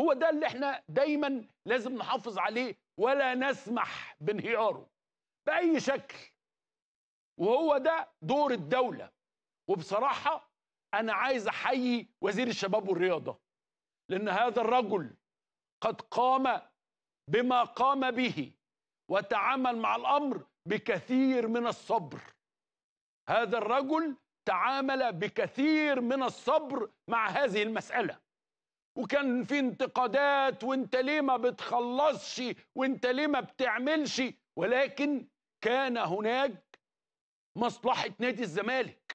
هو ده اللي احنا دايما لازم نحافظ عليه ولا نسمح بانهياره بأي شكل وهو ده دور الدولة وبصراحة أنا عايز أحيي وزير الشباب والرياضة لأن هذا الرجل قد قام بما قام به وتعامل مع الأمر بكثير من الصبر هذا الرجل تعامل بكثير من الصبر مع هذه المسألة وكان في انتقادات وانت ليه ما بتخلصش وانت ليه ما بتعملش ولكن كان هناك مصلحة نادي الزمالك